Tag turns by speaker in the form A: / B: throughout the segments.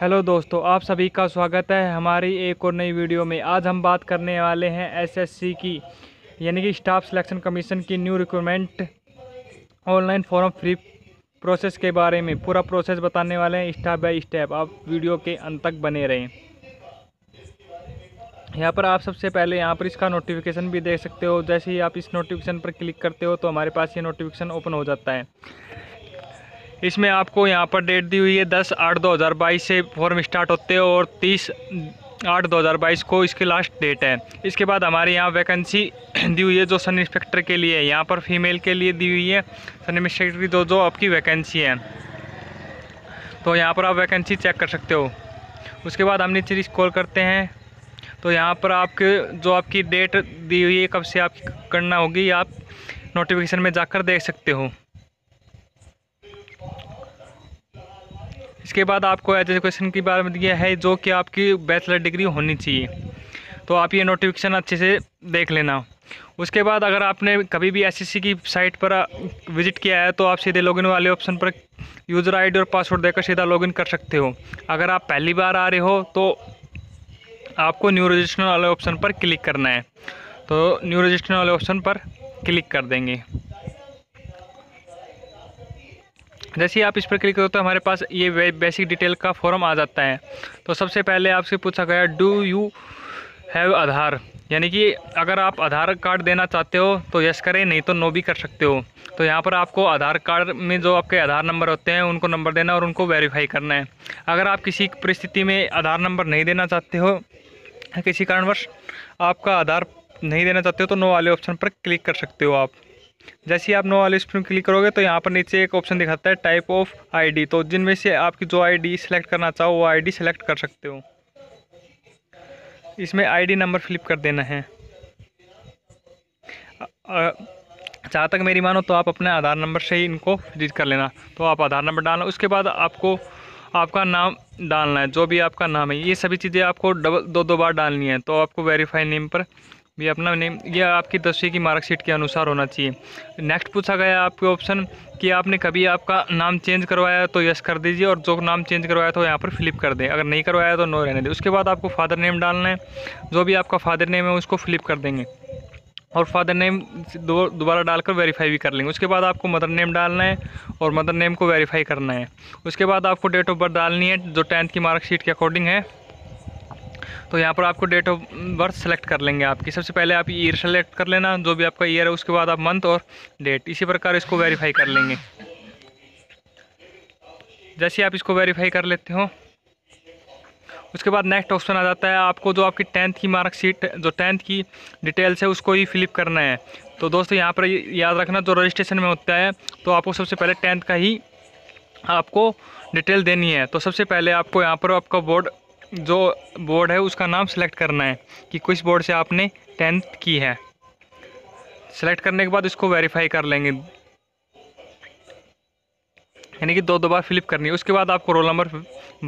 A: hello दोस्तों आप सभी का स्वागत है हमारी एक और नई वीडियो में आज हम बात करने वाले हैं एसएससी की यानी कि स्टाफ सिलेक्शन कमीशन की new recruitment online form free process के बारे में पूरा प्रोसेस बताने वाले हैं स्टेप बाय स्टेप आप वीडियो के अंत तक बने रहें यहाँ पर आप सबसे पहले यहाँ पर इसका नोटिफिकेशन भी देख सकते हो जैसे ही आप इस नोटिफिकेशन पर क्लिक करते हो तो हमारे पास ये नोटिफिकेशन ओपन हो जाता है इसमें आपको यहाँ पर डेट दी हुई है दस आठ दो हज़ार बाईस से फॉर्म स्टार्ट होते हैं और तीस आठ दो हज़ार बाईस को इसकी लास्ट डेट है इसके बाद हमारे यहाँ वैकेंसी दी हुई है जो सन इंस्पेक्टर के लिए है यहाँ पर फीमेल के लिए दी हुई है सन इंस्पेक्टर की जो जो आपकी वैकेंसी है तो यहाँ पर आप वैकेंसी चेक कर सकते हो उसके बाद हम नीचे कॉल करते हैं तो यहाँ पर आपके जो आपकी डेट दी हुई है कब से आप करना होगी आप नोटिफिकेशन में जाकर देख सकते हो इसके बाद आपको एजुकेशन की में दिया है जो कि आपकी बैचलर डिग्री होनी चाहिए तो आप ये नोटिफिकेशन अच्छे से देख लेना उसके बाद अगर आपने कभी भी एस की साइट पर विजिट किया है तो आप सीधे लॉगिन वाले ऑप्शन पर यूज़र आईडी और पासवर्ड देकर सीधा लॉगिन कर सकते हो अगर आप पहली बार आ रहे हो तो आपको न्यू रजिस्ट्रेशन वाले ऑप्शन पर क्लिक करना है तो न्यू रजिस्ट्रेशन वाले ऑप्शन पर क्लिक कर देंगे जैसे ही आप इस पर क्लिक करो तो हमारे पास ये बेसिक डिटेल का फॉर्म आ जाता है तो सबसे पहले आपसे पूछा गया डू यू हैव आधार यानी कि अगर आप आधार कार्ड देना चाहते हो तो यस करें नहीं तो नो भी कर सकते हो तो यहाँ पर आपको आधार कार्ड में जो आपके आधार नंबर होते हैं उनको नंबर देना और उनको वेरीफाई करना है अगर आप किसी परिस्थिति में आधार नंबर नहीं देना चाहते हो किसी कारणवश आपका आधार नहीं देना चाहते हो तो नो वाले ऑप्शन पर क्लिक कर सकते हो आप जैसे ही आप नो वाले स्क्रीन क्लिक करोगे तो यहाँ पर नीचे एक ऑप्शन दिखाता है टाइप ऑफ आईडी तो जिनमें से आपकी जो आईडी सिलेक्ट करना चाहो वो आईडी सिलेक्ट कर सकते हो इसमें आईडी नंबर फ्लिप कर देना है जहाँ तक मेरी मानो तो आप अपने आधार नंबर से ही इनको फिजिट कर लेना तो आप आधार नंबर डालना उसके बाद आपको आपका नाम डालना है जो भी आपका नाम है ये सभी चीज़ें आपको डबल दो दो बार डालनी है तो आपको वेरीफाई नेम पर भी अपना नेम ये आपकी दसवीं की मार्कशीट के अनुसार होना चाहिए नेक्स्ट पूछा गया आपके ऑप्शन कि आपने कभी आपका नाम चेंज करवाया तो यस कर दीजिए और जो नाम चेंज करवाया तो यहाँ पर फ्लिप कर दें अगर नहीं करवाया तो नो रहने दें उसके बाद आपको फादर नेम डालना है जो भी आपका फादर नेम है उसको फ्लिप कर देंगे और फादर नेम दोबारा डालकर वेरीफाई भी कर लेंगे उसके बाद आपको मदर नेम डालना है और मदर नेम को वेरीफाई करना है उसके बाद आपको डेट ऑफ बर्थ डालनी है जो टेंथ की मार्कशीट के अकॉर्डिंग है तो यहाँ पर आपको डेट ऑफ बर्थ सेलेक्ट कर लेंगे आपकी सबसे पहले आप ईयर सेलेक्ट कर लेना जो भी आपका ईयर है उसके बाद आप मंथ और डेट इसी प्रकार इसको वेरीफाई कर लेंगे जैसे आप इसको वेरीफाई कर लेते हो उसके बाद नेक्स्ट ऑप्शन आ जाता है आपको जो आपकी टेंथ की मार्कशीट जो टेंथ की डिटेल्स है उसको ही फिलिप करना है तो दोस्तों यहाँ पर याद रखना जो रजिस्ट्रेशन में होता है तो आपको सबसे पहले टेंथ का ही आपको डिटेल देनी है तो सबसे पहले आपको यहाँ पर आपका बोर्ड जो बोर्ड है उसका नाम सेलेक्ट करना है कि किस बोर्ड से आपने टेंथ की है सेलेक्ट करने के बाद इसको वेरीफाई कर लेंगे यानी कि दो दो बार फ्लिप करनी है उसके बाद आपको रोल नंबर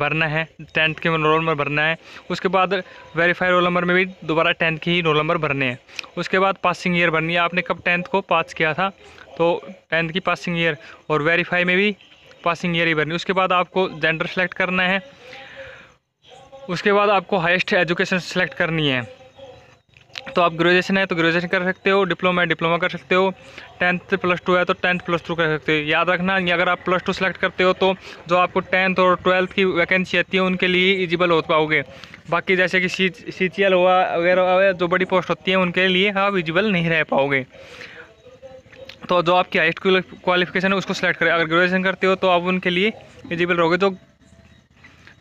A: भरना है टेंथ के रोल नंबर भरना है उसके बाद वेरीफाई रोल नंबर में भी दोबारा टेंथ के ही रोल नंबर भरने हैं उसके बाद पासिंग ईयर भरनी है आपने कब टेंथ को पास किया था तो टेंथ की पासिंग ईयर और वेरीफाई में भी पासिंग ईयर ही भरनी उसके बाद आपको जेंडर सेलेक्ट करना है उसके बाद आपको हाइस्ट एजुकेशन सेलेक्ट करनी है तो आप ग्रेजुएशन है तो ग्रेजुएशन कर सकते हो डिप्लोमा है डिप्लोमा कर सकते हो टेंथ प्लस टू है तो टेंथ प्लस टू कर सकते हो याद रखना अगर आप प्लस टू सेलेक्ट करते हो तो जो आपको टेंथ और ट्वेल्थ की वैकेंसी आती है उनके लिए इजिबल हो पाओगे बाकी जैसे कि सी सी एल हुआ वगैरह जो बड़ी पोस्ट होती है उनके लिए आप इजिबल नहीं रह पाओगे तो जो आपकी हाइस्ट क्वालिफिकेशन है उसको सेलेक्ट करें अगर ग्रेजुएशन करते हो तो आप उनके लिए एलिजिबल रहोगे जो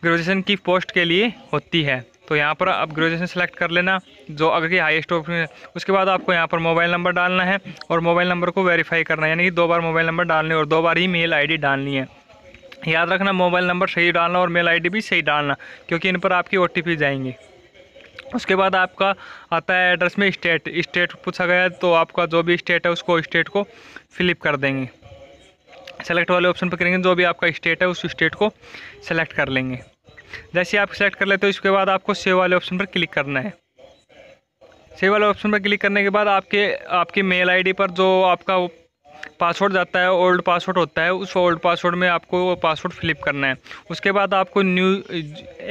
A: ग्रेजुएशन की पोस्ट के लिए होती है तो यहाँ पर आप ग्रेजुएशन सेलेक्ट कर लेना जो अगर की हाईएस्ट ऑप्शन उसके बाद आपको यहाँ पर मोबाइल नंबर डालना है और मोबाइल नंबर को वेरीफाई करना है यानी कि दो बार मोबाइल नंबर डालने और दो बार ही मेल आईडी डालनी है याद रखना मोबाइल नंबर सही डालना और मेल आईडी भी सही डालना क्योंकि इन पर आपकी ओ जाएंगी उसके बाद आपका आता है एड्रेस में स्टेट स्टेट पूछा गया तो आपका जो भी स्टेट है उसको स्टेट को फिलिप कर देंगे सेलेक्ट वाले ऑप्शन पर करेंगे जो भी आपका स्टेट है उस स्टेट को सेलेक्ट कर लेंगे जैसे आप सेलेक्ट कर लेते हो इसके बाद आपको सेव वाले ऑप्शन पर क्लिक करना है सेव वाले ऑप्शन पर क्लिक करने के बाद आपके आपके मेल आईडी पर जो आपका पासवर्ड जाता है ओल्ड पासवर्ड होता है उस ओल्ड पासवर्ड में आपको वो पासवर्ड फिलिप करना है उसके बाद आपको न्यू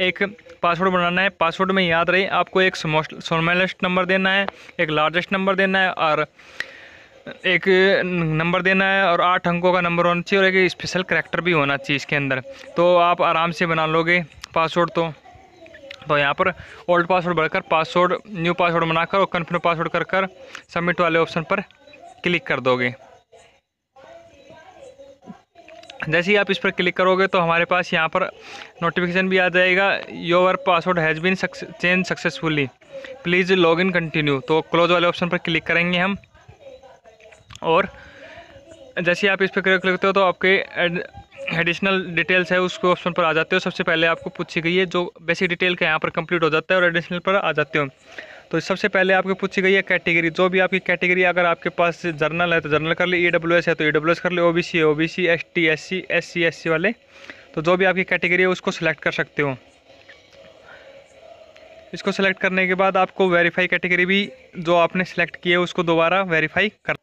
A: एक पासवर्ड बनाना है पासवर्ड में याद रहे आपको एक स्मॉलेस्ट नंबर देना है एक लार्जेस्ट नंबर देना है और एक नंबर देना है और आठ अंकों का नंबर होना चाहिए और एक स्पेशल करेक्टर भी होना चाहिए इसके अंदर तो आप आराम से बना लोगे पासवर्ड तो तो यहाँ पर ओल्ड पासवर्ड भरकर पासवर्ड न्यू पासवर्ड बनाकर और कन्फर्म पासवर्ड कर कर सबमिट वाले ऑप्शन पर क्लिक कर दोगे जैसे ही आप इस पर क्लिक करोगे तो हमारे पास यहाँ पर नोटिफिकेशन भी आ जाएगा your password has been change successfully please log in continue तो क्लोज वाले ऑप्शन पर क्लिक करेंगे हम और जैसे ही आप इस पर क्लिक करते हो तो आपके एडिशनल डिटेल्स है उसके ऑप्शन पर आ जाते हो सबसे पहले आपको पूछी गई है जो बेसिक डिटेल का यहाँ पर कंप्लीट हो जाता है और एडिशनल पर आ जाते हो तो सबसे पहले आपको पूछी गई है कैटेगरी जो भी आपकी कैटेगरी अगर आपके पास जर्नल है तो जर्नल कर ले ई है तो ई कर ले O B C O B C S T S C S C S C वाले तो जो भी आपकी कैटेगरी है उसको सिलेक्ट कर सकते हो इसको सिलेक्ट करने के बाद आपको वेरीफाई कैटेगरी भी जो आपने सेलेक्ट की है उसको दोबारा वेरीफाई कर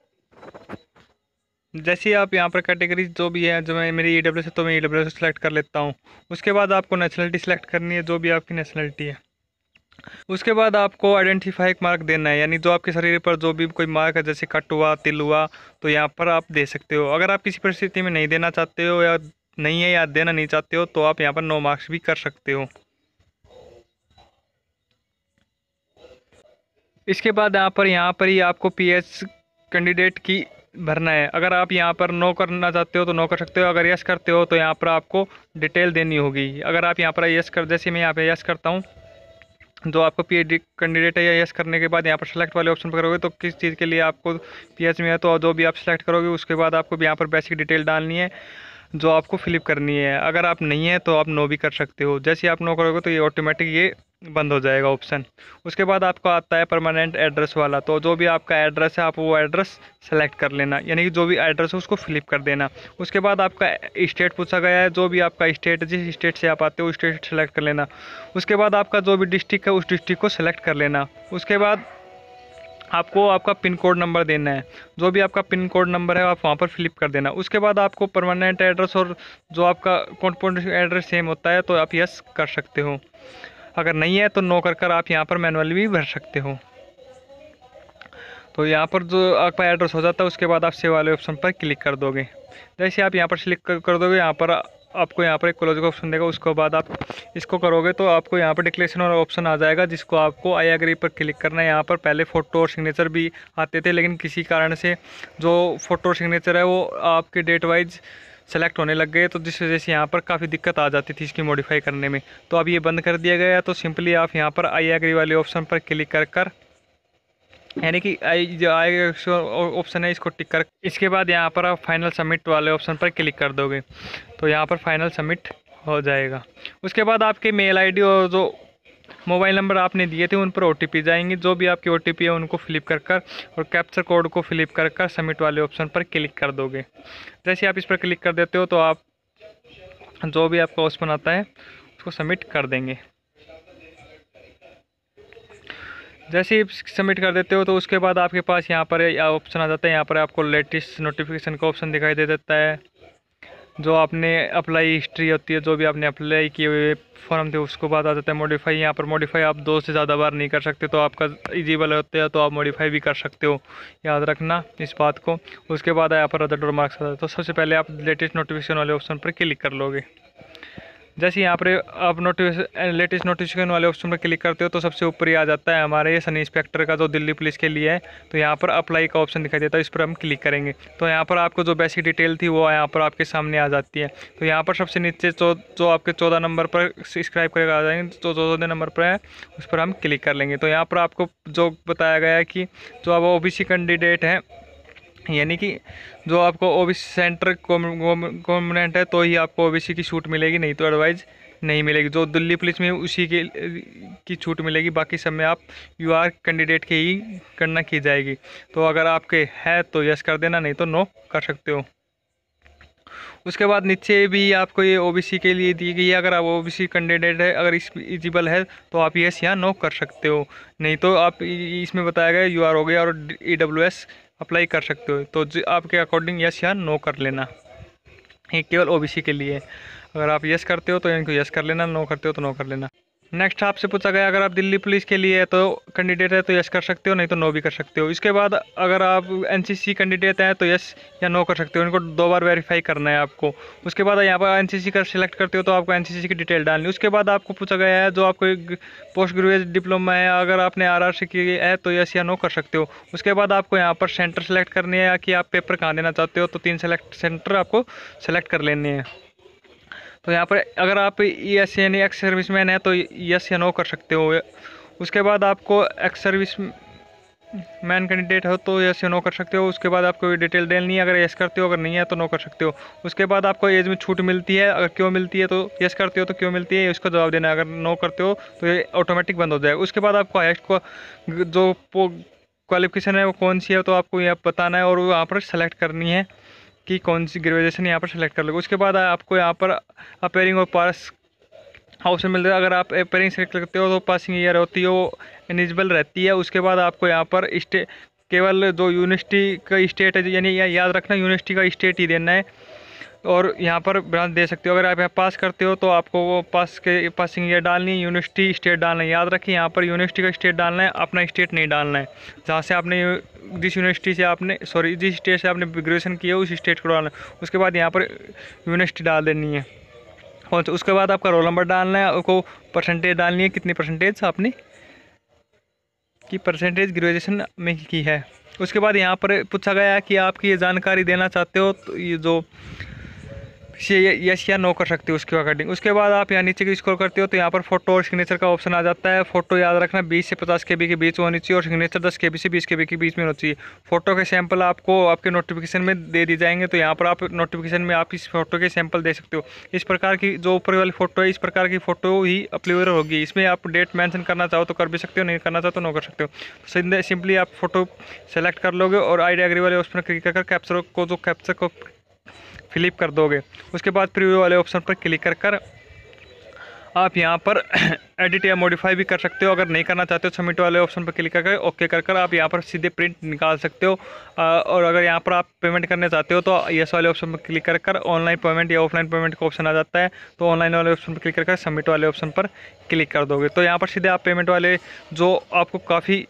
A: जैसे आप यहाँ पर कैटेगरी जो भी है जो मैं मेरी ई डब्ल्यू से तो मैं ई डब्ल्यू सेलेक्ट कर लेता हूँ उसके बाद आपको नेशनलिटी सेलेक्ट करनी है जो भी आपकी नेशनलिटी है उसके बाद आपको आइडेंटिफाई मार्क देना है यानी जो आपके शरीर पर जो भी कोई मार्क है जैसे कट हुआ तिल हुआ तो यहाँ पर आप दे सकते हो अगर आप किसी परिस्थिति में नहीं देना चाहते हो या नहीं है या देना नहीं चाहते हो तो आप यहाँ पर नो मार्क्स भी कर सकते हो इसके बाद यहाँ पर यहाँ पर ही आपको पीएच कैंडिडेट की भरना है अगर आप यहाँ पर नो करना चाहते हो तो नो कर सकते हो अगर यस करते हो तो यहाँ पर आपको डिटेल देनी होगी अगर आप यहाँ पर यस कर जैसे मैं यहाँ पर यस करता हूँ जो आपको पी एच कैंडिडेट है या यस करने के बाद यहाँ पर सेलेक्ट वाले ऑप्शन पर करोगे तो किस चीज़ के लिए आपको पी एच में है तो जो भी आप सेलेक्ट करोगे उसके बाद आपको यहाँ पर बेसिक डिटेल डालनी है जो आपको फ़िलिप करनी है अगर आप नहीं है तो आप नो भी कर सकते हो जैसे आप नो करोगे तो ये ऑटोमेटिक ये बंद हो जाएगा ऑप्शन उसके बाद आपका आता है परमानेंट एड्रेस वाला तो जो भी आपका एड्रेस है आप वो एड्रेस सेलेक्ट कर लेना यानी कि जो भी एड्रेस है उसको फिलिप कर देना उसके बाद आपका स्टेट पूछा गया है जो भी आपका स्टेट जिस स्टेट से आप आते हो स्टेट सेलेक्ट कर लेना उसके बाद आपका जो भी डिस्ट्रिक्ट है उस डिस्ट्रिक्ट को सेलेक्ट कर लेना उसके बाद आपको आपका पिन कोड नंबर देना है जो भी आपका पिन कोड नंबर है आप वहाँ पर फिलिप कर देना उसके बाद आपको परमानेंट एड्रेस और जो आपका कॉन्पोनेंट एड्रेस सेम होता है तो आप यस कर सकते हो अगर नहीं है तो नो कर कर आप यहाँ पर मैनुअल भी भर सकते हो तो यहाँ पर जो आपका एड्रेस हो जाता है उसके बाद आप सेवा वाले ऑप्शन पर क्लिक कर दोगे जैसे आप यहाँ पर क्लिक कर दोगे यहाँ पर आपको यहाँ पर एक क्लोज का ऑप्शन देगा उसके बाद आप इसको करोगे तो आपको यहाँ पर डिक्लेरेशन और ऑप्शन आ जाएगा जिसको आपको आई एग्री पर क्लिक करना है यहाँ पर पहले फ़ोटो और सिग्नेचर भी आते थे लेकिन किसी कारण से जो फ़ोटो और सिग्नेचर है वो आपके डेट वाइज सेलेक्ट होने लग गए तो जिस वजह से यहाँ पर काफ़ी दिक्कत आ जाती थी इसकी मॉडिफाई करने में तो अब ये बंद कर दिया गया तो सिंपली आप यहाँ पर आई एग्री वाले ऑप्शन पर क्लिक कर कर यानी कि आई जो आई ऑप्शन है इसको टिक कर इसके बाद यहाँ पर आप फाइनल सबमिट वाले ऑप्शन पर क्लिक कर दोगे तो यहाँ पर फाइनल सबमिट हो जाएगा उसके बाद आपके मेल आईडी और जो मोबाइल नंबर आपने दिए थे उन पर ओ जाएंगे जो भी आपकी ओ है उनको फ़िलिप कर कर और कैप्चर कोड को फ़िलिप कर कर सबमिट वाले ऑप्शन पर क्लिक कर दोगे जैसे आप इस पर क्लिक कर देते हो तो आप जो भी आपका ऑप्शन आता है उसको सबमिट कर देंगे जैसे ही सबमिट कर देते हो तो उसके बाद आपके पास यहाँ पर ऑप्शन आ जाता है यहाँ पर आपको लेटेस्ट नोटिफिकेशन का ऑप्शन दिखाई दे देता है जो आपने अप्लाई हिस्ट्री होती है जो भी आपने अप्लाई किए हुए फॉर्म थे उसको बाद आ जाता है मॉडिफाई यहाँ पर मॉडिफाई आप दो से ज़्यादा बार नहीं कर सकते तो आपका इजीबल होता है तो आप मॉडिफाई भी कर सकते हो याद रखना इस बात को उसके बाद यहाँ पर अदर डोर मार्क्स आता है तो सबसे पहले आप लेटेस्ट नोटिफिकेशन वाले ऑप्शन पर क्लिक कर लोगे जैसे यहाँ पर आप नोटिफिकेशन लेटेस्ट नोटिफिकेशन वाले ऑप्शन पर क्लिक करते हो तो सबसे ऊपर ही आ जाता है हमारे ये सनी इंस्पेक्टर का जो दिल्ली पुलिस के लिए है तो यहाँ पर अप्लाई का ऑप्शन दिखाई देता है इस पर हम क्लिक करेंगे तो यहाँ पर आपको जो बेसिक डिटेल थी वो यहाँ पर आपके सामने आ जाती है तो यहाँ पर सबसे नीचे जो जो आपके चौदह नंबर पर स्क्राइब करके आ जाएंगे जो चौदह नंबर पर है उस पर हम क्लिक कर लेंगे तो यहाँ पर आपको जो बताया गया है कि जो अब ओ कैंडिडेट हैं यानी कि जो आपको O B C center component है तो ही आपको ओ की छूट मिलेगी नहीं तो अदरवाइज़ नहीं मिलेगी जो दिल्ली पुलिस में उसी के की छूट मिलेगी बाकी सब में आप यू आर कैंडिडेट की ही करना की जाएगी तो अगर आपके है तो यस कर देना नहीं तो नो कर सकते हो उसके बाद नीचे भी आपको ये ओबीसी के लिए दी गई है अगर आप ओबीसी कैंडिडेट है अगर इस एलिजिबल है तो आप यस यहाँ नो कर सकते हो नहीं तो आप इसमें बताया गया यू आर हो गया और ई डब्ल्यू एस अप्लाई कर सकते हो तो आपके अकॉर्डिंग यस या नो कर लेना ये केवल ओ के लिए अगर आप यस करते हो तो इनको यस कर लेना नो करते हो तो नो कर लेना नेक्स्ट आपसे पूछा गया अगर आप दिल्ली पुलिस के लिए तो कैंडिडेट है तो यस कर सकते हो नहीं तो नो भी कर सकते हो इसके बाद अगर आप एनसीसी कैंडिडेट हैं तो यस या नो कर सकते हो इनको दो बार वेरीफाई करना है आपको उसके बाद यहाँ पर एनसीसी का सिलेक्ट करते हो तो आपको एनसीसी की डिटेल डालनी उसके बाद आपको पूछा गया है जो आपको पोस्ट ग्रेजुएट डिप्लोमा है अगर आपने आर की है तो यस या नो कर सकते हो उसके बाद आपको यहाँ पर सेंटर सेलेक्ट करनी है या कि आप पेपर कहाँ देना चाहते हो तो तीन सेलेक्ट सेंटर आपको सेलेक्ट कर लेने हैं तो यहाँ पर अगर आप ई एस यानी एक्स सर्विस मैन है तो यस या नो कर सकते हो उसके बाद आपको एक्स सर्विस मैन कैंडिडेट हो तो यस या नो कर सकते हो उसके बाद आपको डिटेल देनी है अगर यस करते हो अगर नहीं है तो नो कर सकते हो उसके बाद आपको एज में छूट मिलती है अगर क्यों मिलती है तो यस करते हो तो क्यों मिलती है उसका जवाब देना है अगर नो करते हो तो ये ऑटोमेटिक बंद हो जाएगा उसके बाद आपको हाइस्ट को जो क्वालिफिकेशन है वो कौन सी है तो आपको यहाँ बताना है और वहाँ पर सेलेक्ट करनी है कि कौन सी ग्रेजुएशन यहाँ पर सेलेक्ट कर लोगे उसके बाद आपको यहाँ पर अपेयरिंग और पास ऑप्शन मिलता है अगर आप अपेयरिंग सेलेक्ट करते हो तो पासिंग ईयर होती है वो एलिजिबल रहती है उसके बाद आपको यहाँ पर स्टे केवल जो यूनिवर्सिटी का स्टेट है यानी याद रखना यूनिवर्सिटी का स्टेट ही देना है और यहाँ पर ब्रांच दे सकते हो अगर आप यहाँ पास करते हो तो आपको वो पास के पासिंग ईयर डालनी है यूनिवर्सिटी स्टेट डालना है याद रखिए यहाँ पर यूनिवर्सिटी का स्टेट डालना है अपना स्टेट नहीं डालना है जहाँ से आपने जिस यूनिवर्सिटी से आपने सॉरी जिस स्टेट से आपने ग्रेजुएशन किया उस स्टेट को डालना है उसके बाद यहाँ पर यूनिवर्सिटी डाल देनी है और तो उसके बाद आपका रोल नंबर डालना है आपको परसेंटेज डालनी है कितनी परसेंटेज आपने की परसेंटेज ग्रेजुएशन में की है उसके बाद यहाँ पर पूछा गया कि आपकी ये जानकारी देना चाहते हो तो ये जो से यस या नो कर सकते हो उसके अकॉर्डिंग उसके बाद आप यहाँ नीचे की स्क्रॉल करते हो तो यहाँ पर फोटो और सिग्नेचर का ऑप्शन आ जाता है फोटो याद रखना 20 से 50 के बी के बीच होनी चाहिए और सिग्नेचर 10 के बी से 20 के बी के बीच में होनी चाहिए फोटो के सैंपल आपको आपके नोटिफिकेशन में दे दी जाएंगे तो यहाँ पर आप नोटिफिकेशन में आप इस फोटो के सैंपल दे सकते हो इस प्रकार की जो ऊपर वाली फोटो है इस प्रकार की फोटो ही अपलोड होगी इसमें आप डेट मैंशन करना चाहो तो कर भी सकते हो नहीं करना चाहो तो नो कर सकते हो तो सिंपली आप फोटो सेलेक्ट कर लोगे और आई डी वाले ऑप्शन क्लिक कर कैप्चर को जो कैप्चर को फ्लिप कर दोगे उसके बाद प्रीव्यू वाले ऑप्शन पर क्लिक कर कर आप यहाँ पर एडिट या मॉडिफाई भी कर सकते हो अगर नहीं करना चाहते हो सबमिट वाले ऑप्शन पर क्लिक करके ओके कर कर आप यहाँ पर सीधे प्रिंट निकाल सकते हो और अगर यहाँ पर आप पेमेंट करने चाहते हो तो यस वाले ऑप्शन पर क्लिक कर कर ऑनलाइन पेमेंट या ऑफलाइन पेमेंट का ऑप्शन आ जाता है तो ऑनलाइन वाले ऑप्शन पर क्लिक करके कर सबमिट वाले ऑप्शन पर क्लिक कर दोगे तो यहाँ पर सीधे आप पेमेंट वाले जो आपको काफ़ी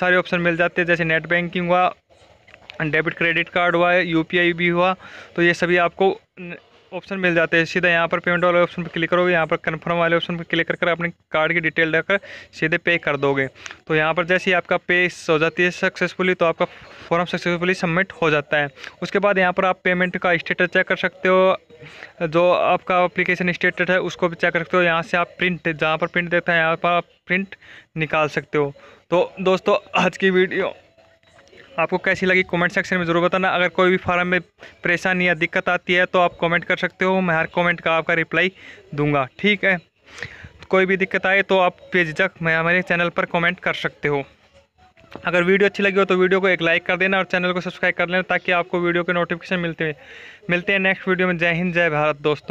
A: सारे ऑप्शन मिल जाते हैं जैसे नेट बैंकिंग हुआ डेबिट क्रेडिट कार्ड हुआ पी आई भी हुआ तो ये सभी आपको ऑप्शन मिल जाते हैं सीधा यहाँ पर पेमेंट वाले ऑप्शन पर क्लिक करोगे यहाँ पर कन्फर्म वाले ऑप्शन पर क्लिक कर अपने कार्ड की डिटेल देकर सीधे पे कर दोगे तो यहाँ पर जैसे ही आपका पे हो जाती है सक्सेसफुली तो आपका फॉर्म सक्सेसफुली सबमिट हो जाता है उसके बाद यहाँ पर आप पेमेंट का स्टेटस चेक कर सकते हो जो आपका अप्लीकेशन स्टेटस है उसको भी चेक कर सकते हो यहाँ से आप प्रिंट जहाँ पर प्रिंट देखते हैं यहाँ पर आप प्रिंट निकाल सकते हो तो दोस्तों आज की वीडियो आपको कैसी लगी कमेंट सेक्शन में ज़रूर बताना अगर कोई भी फार्म में परेशानी या दिक्कत आती है तो आप कमेंट कर सकते हो मैं हर कमेंट का आपका रिप्लाई दूंगा ठीक है कोई भी दिक्कत आए तो आप बेझिझक हमारे चैनल पर कमेंट कर सकते हो अगर वीडियो अच्छी लगी हो तो वीडियो को एक लाइक कर देना और चैनल को सब्सक्राइब कर लेना ताकि आपको वीडियो के नोटिफिकेशन मिलते हैं मिलते हैं नेक्स्ट वीडियो में जय हिंद जय भारत दोस्तों